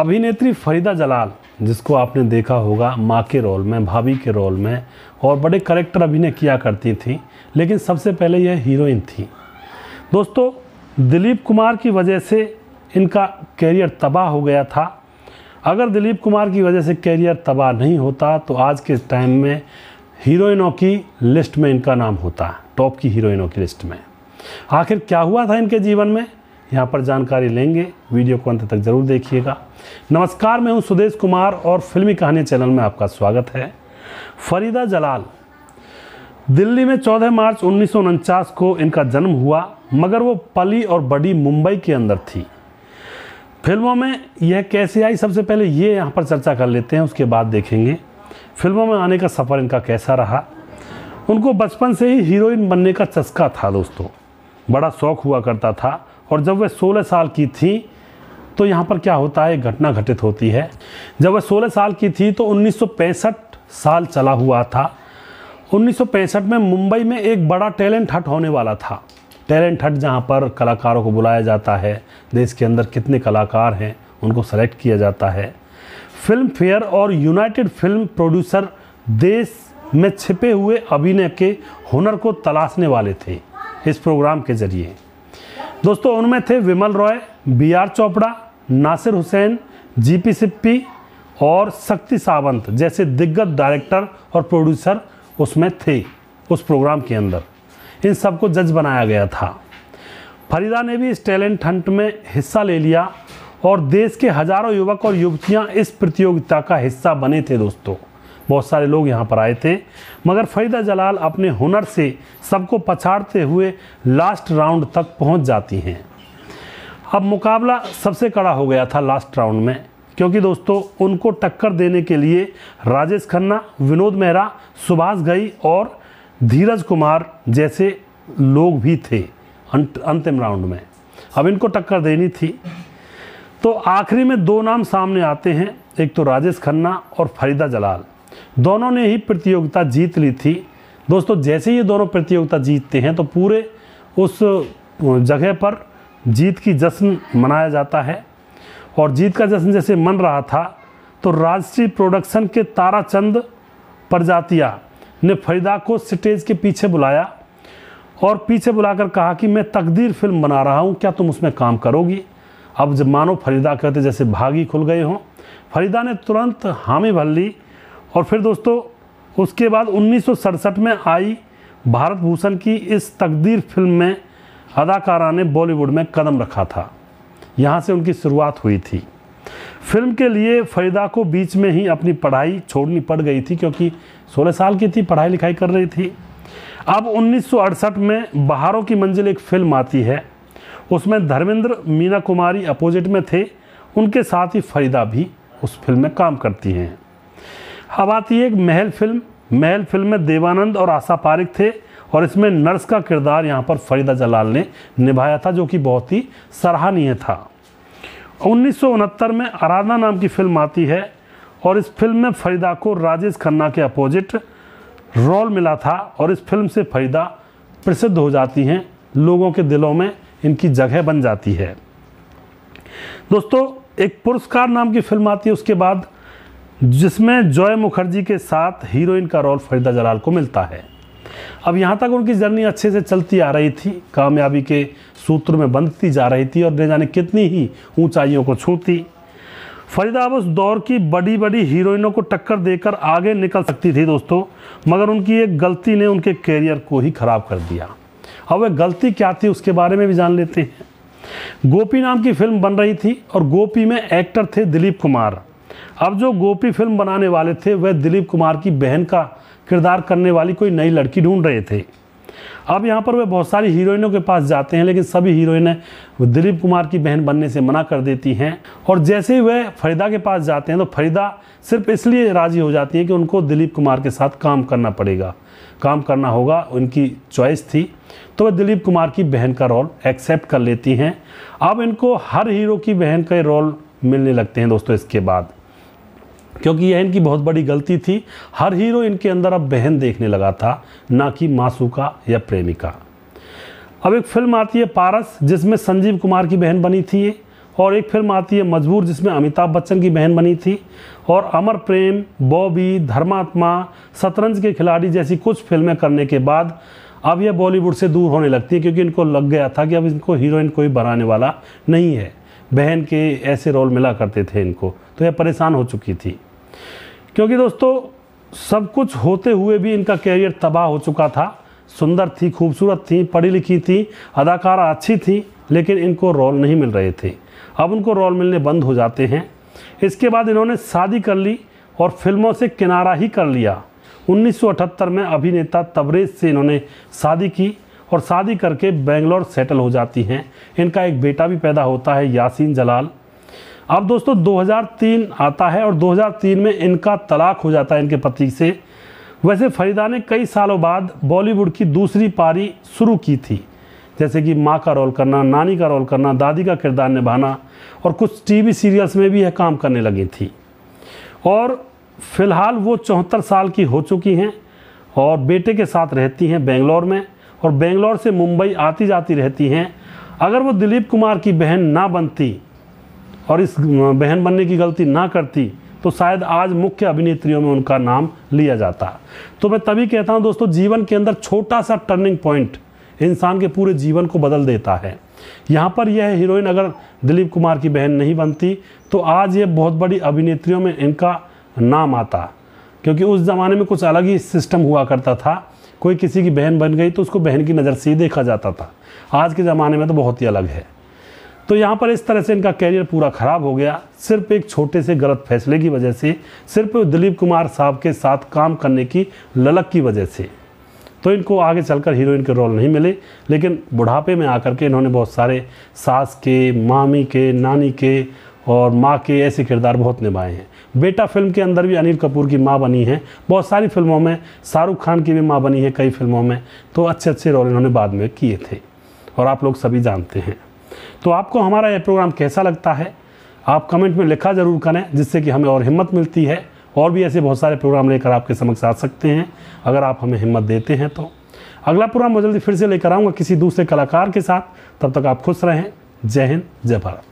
अभिनेत्री फरीदा जलाल जिसको आपने देखा होगा माँ के रोल में भाभी के रोल में और बड़े करेक्टर अभिनय किया करती थी लेकिन सबसे पहले यह हीरोइन थी दोस्तों दिलीप कुमार की वजह से इनका कैरियर तबाह हो गया था अगर दिलीप कुमार की वजह से कैरियर तबाह नहीं होता तो आज के टाइम में हीरोइनों की लिस्ट में इनका नाम होता टॉप की हीरोइनों की लिस्ट में आखिर क्या हुआ था इनके जीवन में यहाँ पर जानकारी लेंगे वीडियो को अंत तक जरूर देखिएगा नमस्कार मैं हूँ सुदेश कुमार और फिल्मी कहानी चैनल में आपका स्वागत है फरीदा जलाल दिल्ली में 14 मार्च उन्नीस को इनका जन्म हुआ मगर वो पली और बड़ी मुंबई के अंदर थी फिल्मों में यह कैसे आई सबसे पहले ये यहाँ पर चर्चा कर लेते हैं उसके बाद देखेंगे फिल्मों में आने का सफ़र इनका कैसा रहा उनको बचपन से ही हीरोइन बनने का चस्का था दोस्तों बड़ा शौक हुआ करता था और जब वह 16 साल की थी तो यहाँ पर क्या होता है घटना घटित होती है जब वह 16 साल की थी तो 1965 साल चला हुआ था 1965 में मुंबई में एक बड़ा टैलेंट हट होने वाला था टैलेंट हट जहाँ पर कलाकारों को बुलाया जाता है देश के अंदर कितने कलाकार हैं उनको सेलेक्ट किया जाता है फिल्म फेयर और यूनाइटेड फिल्म प्रोड्यूसर देश में छिपे हुए अभिनय के हुनर को तलाशने वाले थे इस प्रोग्राम के जरिए दोस्तों उनमें थे Bimal Roy B R Chopra Nasir Hussain G P Sippy और शक्ति सावंत जैसे दिग्गज डायरेक्टर और प्रोड्यूसर उसमें थे उस प्रोग्राम के अंदर इन सबको जज बनाया गया था फरीदा ने भी इस टैलेंट हंट में हिस्सा ले लिया और देश के हजारों युवक और युवतियां इस प्रतियोगिता का हिस्सा बने थे दोस्तों बहुत सारे लोग यहाँ पर आए थे मगर फरीदा जलाल अपने हुनर से सबको पछाड़ते हुए लास्ट राउंड तक पहुँच जाती हैं अब मुकाबला सबसे कड़ा हो गया था लास्ट राउंड में क्योंकि दोस्तों उनको टक्कर देने के लिए राजेश खन्ना विनोद मेहरा सुभाष गई और धीरज कुमार जैसे लोग भी थे अंतिम राउंड में अब इनको टक्कर देनी थी तो आखिरी में दो नाम सामने आते हैं एक तो राजेश खन्ना और फरीदा जलाल दोनों ने ही प्रतियोगिता जीत ली थी दोस्तों जैसे ये दोनों प्रतियोगिता जीतते हैं तो पूरे उस जगह पर जीत की जश्न मनाया जाता है और जीत का जश्न जैसे मन रहा था तो राजश्री प्रोडक्शन के ताराचंद प्रजातिया ने फरीदा को स्टेज के पीछे बुलाया और पीछे बुलाकर कहा कि मैं तकदीर फिल्म बना रहा हूँ क्या तुम उसमें काम करोगी अब जब मानो फरीदा कहते जैसे भागी खुल गए हों फरीदा ने तुरंत हामी भर ली और फिर दोस्तों उसके बाद उन्नीस में आई भारत भूषण की इस तकदीर फिल्म में अदाकारा ने बॉलीवुड में कदम रखा था यहाँ से उनकी शुरुआत हुई थी फिल्म के लिए फरीदा को बीच में ही अपनी पढ़ाई छोड़नी पड़ गई थी क्योंकि 16 साल की थी पढ़ाई लिखाई कर रही थी अब उन्नीस में बहारों की मंजिल एक फिल्म आती है उसमें धर्मेंद्र मीना कुमारी अपोजिट में थे उनके साथ ही फरीदा भी उस फिल्म में काम करती हैं अब आती है एक महल फिल्म महल फिल्म में देवानंद और आशा पारिक थे और इसमें नर्स का किरदार यहाँ पर फरीदा जलाल ने निभाया था जो कि बहुत ही सराहनीय था उन्नीस में आराधना नाम की फिल्म आती है और इस फिल्म में फरीदा को राजेश खन्ना के अपोजिट रोल मिला था और इस फिल्म से फरीदा प्रसिद्ध हो जाती हैं लोगों के दिलों में इनकी जगह बन जाती है दोस्तों एक पुरस्कार नाम की फिल्म आती है उसके बाद जिसमें जॉय मुखर्जी के साथ हीरोइन का रोल फरीदा जलाल को मिलता है अब यहाँ तक उनकी जर्नी अच्छे से चलती आ रही थी कामयाबी के सूत्र में बंधती जा रही थी और न जाने कितनी ही ऊंचाइयों को छूती फरीदा अब उस दौर की बड़ी बड़ी हीरोइनों को टक्कर देकर आगे निकल सकती थी दोस्तों मगर उनकी एक गलती ने उनके कैरियर को ही ख़राब कर दिया अब वह गलती क्या थी उसके बारे में भी जान लेते हैं गोपी नाम की फिल्म बन रही थी और गोपी में एक्टर थे दिलीप कुमार अब जो गोपी फिल्म बनाने वाले थे वह दिलीप कुमार की बहन का किरदार करने वाली कोई नई लड़की ढूंढ रहे थे अब यहाँ पर वे बहुत सारी हीरोइनों के पास जाते हैं लेकिन सभी हीरोइनें दिलीप कुमार की बहन बनने से मना कर देती हैं और जैसे ही वह फरीदा के पास जाते हैं तो फरीदा सिर्फ इसलिए राज़ी हो जाती है कि उनको दिलीप कुमार के साथ काम करना पड़ेगा काम करना होगा उनकी चॉइस थी तो वह दिलीप कुमार की बहन का रोल एक्सेप्ट कर लेती हैं अब इनको हर हीरो की बहन का रोल मिलने लगते हैं दोस्तों इसके बाद क्योंकि यह इनकी बहुत बड़ी गलती थी हर हीरो इनके अंदर अब बहन देखने लगा था ना कि मासूका या प्रेमिका अब एक फिल्म आती है पारस जिसमें संजीव कुमार की बहन बनी थी और एक फिल्म आती है मजबूर जिसमें अमिताभ बच्चन की बहन बनी थी और अमर प्रेम बॉबी धर्मात्मा शतरंज के खिलाड़ी जैसी कुछ फिल्में करने के बाद अब यह बॉलीवुड से दूर होने लगती है क्योंकि इनको लग गया था कि अब इनको हीरोइन कोई बनाने वाला नहीं है बहन के ऐसे रोल मिला करते थे इनको तो यह परेशान हो चुकी थी क्योंकि दोस्तों सब कुछ होते हुए भी इनका कैरियर तबाह हो चुका था सुंदर थी खूबसूरत थी पढ़ी लिखी थी अदाकारा अच्छी थी लेकिन इनको रोल नहीं मिल रहे थे अब उनको रोल मिलने बंद हो जाते हैं इसके बाद इन्होंने शादी कर ली और फिल्मों से किनारा ही कर लिया 1978 में अभिनेता तबरेज से इन्होंने शादी की और शादी करके बेंगलोर सेटल हो जाती हैं इनका एक बेटा भी पैदा होता है यासीन जलाल अब दोस्तों 2003 आता है और 2003 में इनका तलाक हो जाता है इनके पति से वैसे फरीदा ने कई सालों बाद बॉलीवुड की दूसरी पारी शुरू की थी जैसे कि माँ का रोल करना नानी का रोल करना दादी का किरदार निभाना और कुछ टीवी सीरियल्स में भी यह काम करने लगी थी और फिलहाल वो चौहत्तर साल की हो चुकी हैं और बेटे के साथ रहती हैं बेंगलोर में और बेंगलोर से मुंबई आती जाती रहती हैं अगर वो दिलीप कुमार की बहन ना बनती और इस बहन बनने की गलती ना करती तो शायद आज मुख्य अभिनेत्रियों में उनका नाम लिया जाता तो मैं तभी कहता हूँ दोस्तों जीवन के अंदर छोटा सा टर्निंग पॉइंट इंसान के पूरे जीवन को बदल देता है यहाँ पर यह हीरोइन अगर दिलीप कुमार की बहन नहीं बनती तो आज ये बहुत बड़ी अभिनेत्रियों में इनका नाम आता क्योंकि उस ज़माने में कुछ अलग ही सिस्टम हुआ करता था कोई किसी की बहन बन गई तो उसको बहन की नज़र से ही देखा जाता था आज के ज़माने में तो बहुत ही अलग है तो यहाँ पर इस तरह से इनका कैरियर पूरा ख़राब हो गया सिर्फ एक छोटे से गलत फैसले की वजह से सिर्फ दिलीप कुमार साहब के साथ काम करने की ललक की वजह से तो इनको आगे चलकर हीरोइन के रोल नहीं मिले लेकिन बुढ़ापे में आकर के इन्होंने बहुत सारे सास के मामी के नानी के और माँ के ऐसे किरदार बहुत निभाए हैं बेटा फिल्म के अंदर भी अनिल कपूर की माँ बनी है बहुत सारी फिल्मों में शाहरुख खान की भी माँ बनी है कई फिल्मों में तो अच्छे अच्छे रोल इन्होंने बाद में किए थे और आप लोग सभी जानते हैं तो आपको हमारा यह प्रोग्राम कैसा लगता है आप कमेंट में लिखा ज़रूर करें जिससे कि हमें और हिम्मत मिलती है और भी ऐसे बहुत सारे प्रोग्राम लेकर आपके समक्ष आ सकते हैं अगर आप हमें हिम्मत देते हैं तो अगला प्रोग्राम मैं जल्दी फिर से लेकर आऊँगा किसी दूसरे कलाकार के साथ तब तक आप खुश रहें जय हिंद जय भारत